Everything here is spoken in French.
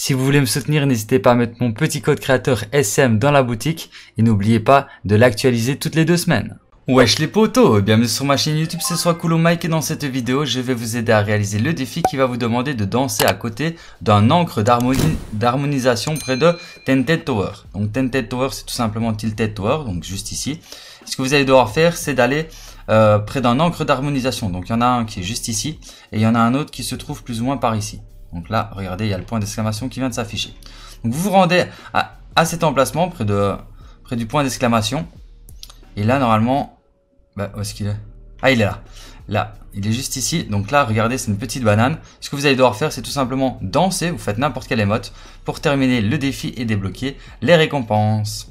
Si vous voulez me soutenir, n'hésitez pas à mettre mon petit code créateur SM dans la boutique et n'oubliez pas de l'actualiser toutes les deux semaines. Wesh les potos, bienvenue sur ma chaîne YouTube, ce soit Coolo Mike et dans cette vidéo, je vais vous aider à réaliser le défi qui va vous demander de danser à côté d'un encre d'harmonisation près de Tented Tower. Donc Tented Tower, c'est tout simplement Tilted Tower, donc juste ici. Ce que vous allez devoir faire, c'est d'aller euh, près d'un encre d'harmonisation. Donc il y en a un qui est juste ici et il y en a un autre qui se trouve plus ou moins par ici. Donc là, regardez, il y a le point d'exclamation qui vient de s'afficher. Donc vous vous rendez à, cet emplacement, près, de, près du point d'exclamation. Et là, normalement, bah, où est-ce qu'il est, est Ah, il est là. Là, il est juste ici. Donc là, regardez, c'est une petite banane. Ce que vous allez devoir faire, c'est tout simplement danser. Vous faites n'importe quelle émote pour terminer le défi et débloquer les récompenses.